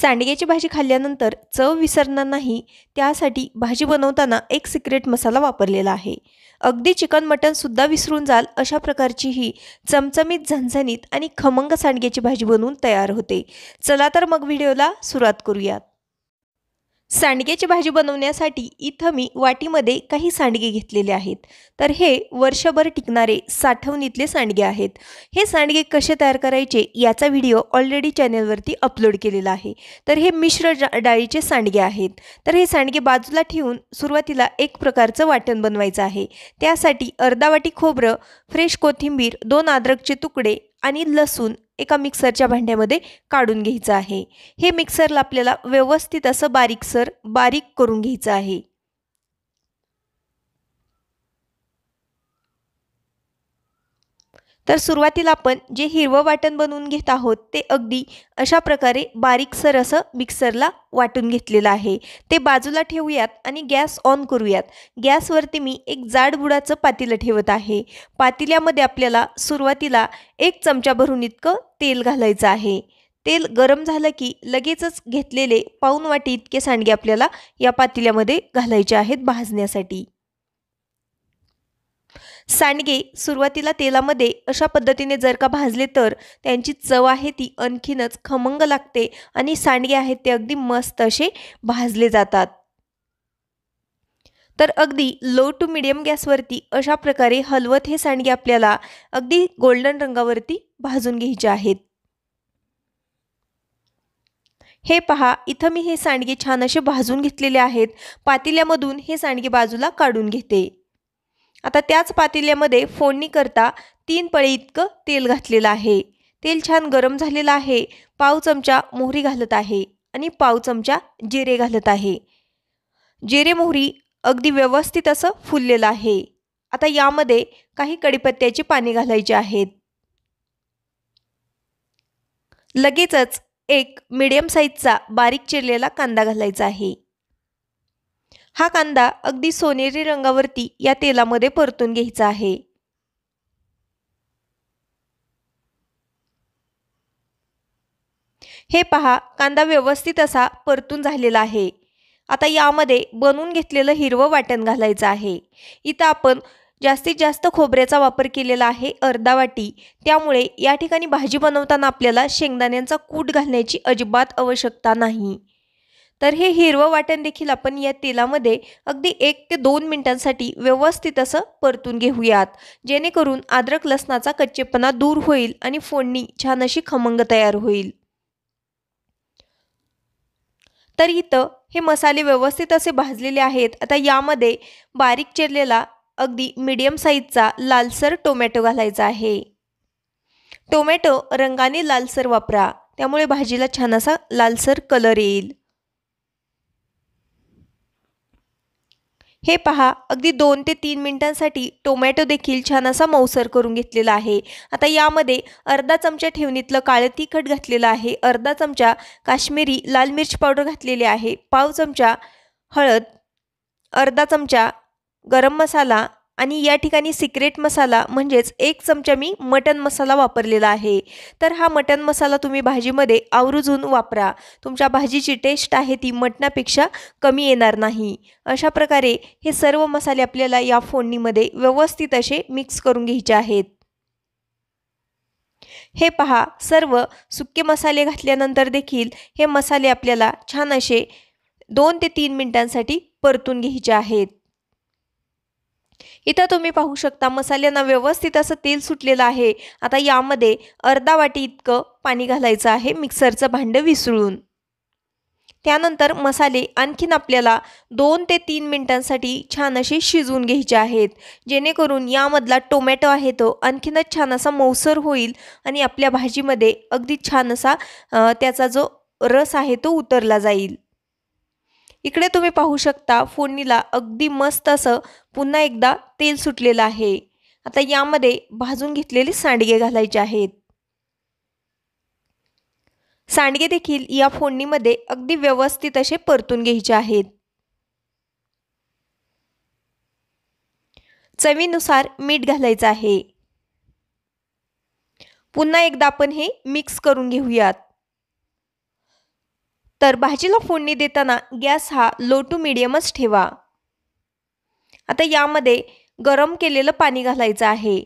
सांडग्याची भाजी खाल्ल्यानंतर चव विसरणार नाही त्यासाठी भाजी बनवताना एक सिक्रेट मसाला वापरलेला आहे अगदी चिकन सुद्धा विसरून जाल अशा प्रकारची ही चमचमीत झणझणीत आणि खमंग सांडग्याची भाजी बनवून तयार होते चला तर मग व्हिडिओला सुरुवात करूयात सांडग्याची भाजी बनवण्यासाठी इथं मी वाटीमध्ये काही सांडगे घेतलेले आहेत तर हे वर्षभर टिकणारे साठवणीतले सांडगे आहेत हे सांडगे कसे तयार करायचे याचा व्हिडिओ ऑलरेडी चॅनलवरती अपलोड केलेला आहे तर हे मिश्र डाळीचे सांडगे आहेत तर हे सांडगे बाजूला ठेवून सुरुवातीला एक प्रकारचं वाटण बनवायचं आहे त्यासाठी अर्धा वाटी खोबरं फ्रेश कोथिंबीर दोन अद्रकचे तुकडे आणि लसूण एका मिक्सरच्या भांड्यामध्ये काढून घ्यायचं आहे हे मिक्सरला आपल्याला व्यवस्थित असं बारीकसर बारीक करून घ्यायचं आहे तर सुरुवातीला आपण जे हिरवं वाटण बनवून घेत आहोत ते अगदी अशा प्रकारे बारीकसर असं मिक्सरला वाटून घेतलेलं आहे ते बाजूला ठेवूयात आणि गॅस ऑन करूयात गॅसवरती मी एक जाडबुडाचं पातेलं ठेवत आहे पातिल्यामध्ये आपल्याला सुरुवातीला एक चमचा भरून इतकं तेल घालायचं आहे तेल गरम झालं की लगेचच घेतलेले पाऊन वाटी इतके सांडगे आपल्याला या पातिल्यामध्ये घालायचे आहेत भाजण्यासाठी सांडगे सुरुवातीला तेलामध्ये अशा पद्धतीने जर का भाजले तर त्यांची चव आहे ती आणखीनच खमंग लागते आणि सांडगे आहेत ते अगदी मस्त असे भाजले जातात तर अगदी लो टू मिडियम गॅसवरती अशा प्रकारे हलवत हे सांडगे आपल्याला अगदी गोल्डन रंगावरती भाजून घ्यायचे आहेत हे पहा इथं मी हे सांडगे छान असे भाजून घेतलेले आहेत पातेल्यामधून हे सांडगे बाजूला काढून घेते आता त्याच पातेल्यामध्ये करता तीन पळी इतकं तेल घातलेलं आहे तेल छान गरम झालेलं आहे पाव चमचा मोहरी घालत आहे आणि पाव चमचा जिरे घालत आहे जिरे मोहरी अगदी व्यवस्थित असं फुललेलं आहे आता यामध्ये काही कडीपत्त्याची पाने घालायची आहेत लगेचच एक मीडियम साईजचा बारीक चिरलेला कांदा घालायचा आहे हा कांदा अगदी सोनेरी रंगावरती या तेलामध्ये परतून घ्यायचा आहे हे पहा कांदा व्यवस्थित असा परतून झालेला आहे आता यामध्ये बनवून घेतलेलं हिरवं वाटण घालायचं आहे इथं आपण जास्तीत जास्त खोबऱ्याचा वापर केलेला आहे अर्धा वाटी त्यामुळे या ठिकाणी भाजी बनवताना आपल्याला शेंगदाण्यांचा कूट घालण्याची अजिबात आवश्यकता नाही तर हे हिरवं वाटण देखील आपण या तेलामध्ये अगदी एक ते दोन मिनिटांसाठी व्यवस्थित असं परतून घेऊयात जेणेकरून अद्रक लसणाचा कच्चेपणा दूर होईल आणि फोडणी छान अशी खमंग तयार होईल तर इथं हे मसाले व्यवस्थित असे भाजलेले आहेत आता यामध्ये बारीक चिरलेला अगदी मीडियम साईजचा लालसर टोमॅटो घालायचा आहे टोमॅटो रंगाने लालसर वापरा त्यामुळे भाजीला छान असा लालसर कलर येईल हे पहा अगदी दोन ते तीन मिनिटांसाठी टोमॅटो देखील छान असा मौसर करून घेतलेला आहे आता यामध्ये अर्धा चमचा ठेवणीतलं काळं तिखट घातलेलं आहे अर्धा चमचा काश्मीरी लाल मिर्च पावडर घातलेली आहे पाव चमचा हळद अर्धा चमचा गरम मसाला आणि या ठिकाणी सिक्रेट मसाला म्हणजेच एक चमचा मी मटन मसाला वापरलेला आहे तर हा मटन मसाला तुम्ही भाजीमध्ये आवरुजून वापरा तुमच्या भाजीची टेस्ट आहे ती मटणापेक्षा कमी येणार नाही अशा प्रकारे हे सर्व मसाले आपल्याला या फोडणीमध्ये व्यवस्थित असे मिक्स करून घ्यायचे आहेत हे पहा सर्व सुके मसाले घातल्यानंतर देखील हे मसाले आपल्याला छान असे दोन ते तीन मिनिटांसाठी परतून घ्यायचे आहेत इथं तुम्ही पाहू शकता मसाल्यांना व्यवस्थित असं तेल सुटलेलं आहे आता यामध्ये अर्धा वाटी इतकं पाणी घालायचं आहे मिक्सरचं भांडं विसळून त्यानंतर मसाले आणखीन आपल्याला दोन ते तीन मिनटांसाठी छान असे शिजवून घ्यायचे आहेत जेणेकरून यामधला टोमॅटो आहे तो आणखीनच छान असा मौसर होईल आणि आपल्या भाजीमध्ये अगदी छान असा त्याचा जो रस आहे तो उतरला जाईल इकडे तुम्ही पाहू शकता फोडणीला अगदी मस्त असं पुन्हा एकदा तेल सुटलेलं आहे आता यामध्ये भाजून घेतलेले सांडगे घालायचे आहेत सांडगे देखील या फोडणीमध्ये अगदी व्यवस्थित असे परतून घ्यायचे आहेत चवीनुसार मीठ घालायचं आहे पुन्हा एकदा आपण हे मिक्स करून घेऊयात तर भाजीला फोडणी देताना गॅस हा लो टू मिडियमच ठेवा आता यामध्ये गरम केलेलं पाणी घालायचं आहे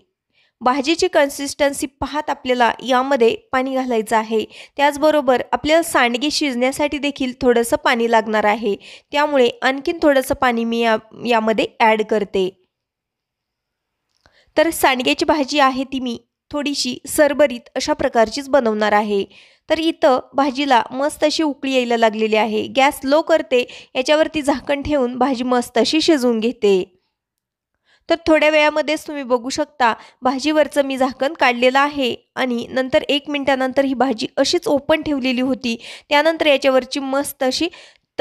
भाजीची कन्सिस्टन्सी पाहत आपल्याला यामध्ये पाणी घालायचं आहे त्याचबरोबर आपल्याला सांडगे शिजण्यासाठी देखील थोडंसं पाणी लागणार आहे त्यामुळे आणखीन थोडंसं पाणी मी या यामध्ये ॲड करते तर सांडग्याची भाजी आहे ती मी थोडीशी सरबरीत अशा प्रकारचीच बनवणार आहे तर इथं भाजीला मस्त अशी उकळी यायला लागलेली आहे गॅस लो करते याच्यावरती झाकण ठेवून भाजी मस्त अशी शिजवून घेते तर थोड्या वेळामध्येच तुम्ही बघू शकता भाजीवरचं मी झाकण काढलेलं आहे आणि नंतर एक मिनटानंतर ही भाजी अशीच ओपन ठेवलेली होती त्यानंतर याच्यावरची मस्त अशी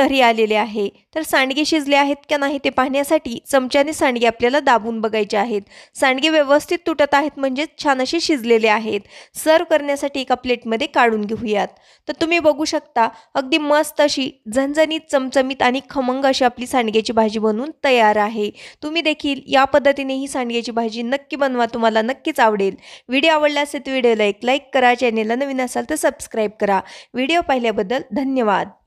तरी आलेले आहे तर सांडगे शिजले आहेत का नाही ते पाहण्यासाठी चमच्याने सांडगे आपल्याला दाबून बघायचे आहेत सांडगे व्यवस्थित तुटत आहेत म्हणजेच छान असे शिजलेले आहेत सर्व करण्यासाठी एका प्लेटमध्ये काढून घेऊयात तर तुम्ही बघू शकता अगदी मस्त अशी झणझणीत चमचमीत आणि खमंग अशी आपली सांडग्याची भाजी बनवून तयार आहे तुम्ही देखील या पद्धतीने ही सांडग्याची भाजी नक्की बनवा तुम्हाला नक्कीच आवडेल व्हिडिओ आवडला असेल तर व्हिडिओला एक लाईक करा चॅनेलला नवीन असाल तर सबस्क्राईब करा व्हिडिओ पाहिल्याबद्दल धन्यवाद